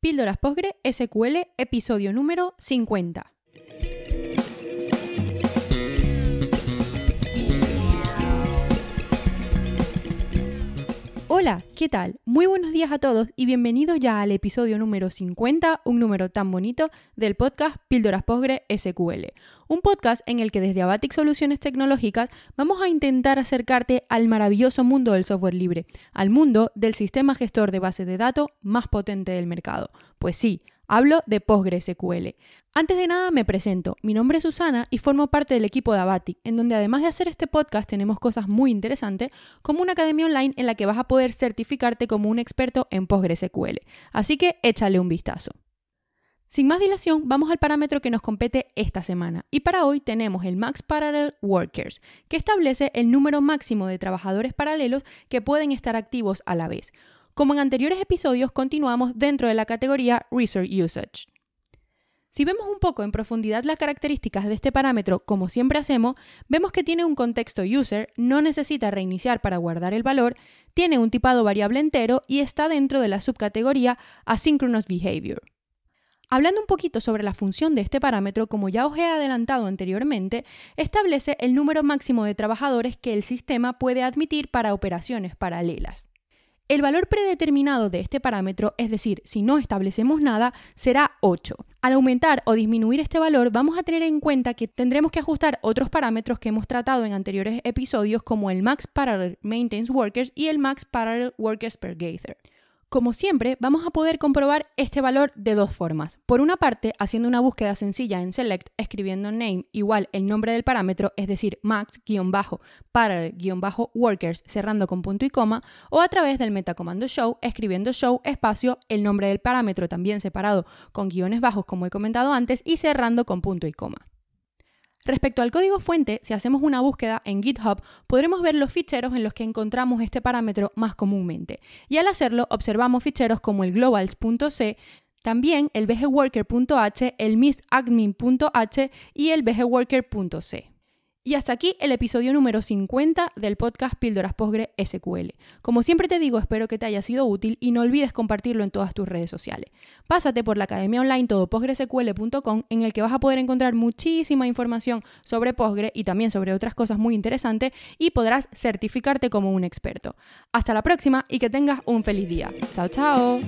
Píldoras Postgre SQL, episodio número 50. Hola, ¿qué tal? Muy buenos días a todos y bienvenidos ya al episodio número 50, un número tan bonito, del podcast Píldoras Postgre SQL. Un podcast en el que desde Abatic Soluciones Tecnológicas vamos a intentar acercarte al maravilloso mundo del software libre, al mundo del sistema gestor de base de datos más potente del mercado. Pues sí, Hablo de PostgreSQL. Antes de nada me presento, mi nombre es Susana y formo parte del equipo de Abati, en donde además de hacer este podcast tenemos cosas muy interesantes, como una academia online en la que vas a poder certificarte como un experto en PostgreSQL. Así que échale un vistazo. Sin más dilación, vamos al parámetro que nos compete esta semana. Y para hoy tenemos el Max Parallel Workers, que establece el número máximo de trabajadores paralelos que pueden estar activos a la vez. Como en anteriores episodios, continuamos dentro de la categoría Research Usage. Si vemos un poco en profundidad las características de este parámetro, como siempre hacemos, vemos que tiene un contexto user, no necesita reiniciar para guardar el valor, tiene un tipado variable entero y está dentro de la subcategoría Asynchronous Behavior. Hablando un poquito sobre la función de este parámetro, como ya os he adelantado anteriormente, establece el número máximo de trabajadores que el sistema puede admitir para operaciones paralelas. El valor predeterminado de este parámetro, es decir, si no establecemos nada, será 8. Al aumentar o disminuir este valor, vamos a tener en cuenta que tendremos que ajustar otros parámetros que hemos tratado en anteriores episodios como el Max Parallel Maintenance Workers y el Max Parallel Workers Per Gather. Como siempre, vamos a poder comprobar este valor de dos formas. Por una parte, haciendo una búsqueda sencilla en select, escribiendo name igual el nombre del parámetro, es decir, max-parallel-workers cerrando con punto y coma, o a través del metacomando show, escribiendo show espacio el nombre del parámetro también separado con guiones bajos como he comentado antes y cerrando con punto y coma. Respecto al código fuente, si hacemos una búsqueda en GitHub, podremos ver los ficheros en los que encontramos este parámetro más comúnmente. Y al hacerlo, observamos ficheros como el globals.c, también el bgworker.h, el misadmin.h y el bgworker.c. Y hasta aquí el episodio número 50 del podcast Píldoras Postgre SQL. Como siempre te digo, espero que te haya sido útil y no olvides compartirlo en todas tus redes sociales. Pásate por la academia online todopostgresql.com en el que vas a poder encontrar muchísima información sobre Postgre y también sobre otras cosas muy interesantes y podrás certificarte como un experto. Hasta la próxima y que tengas un feliz día. Chao, chao.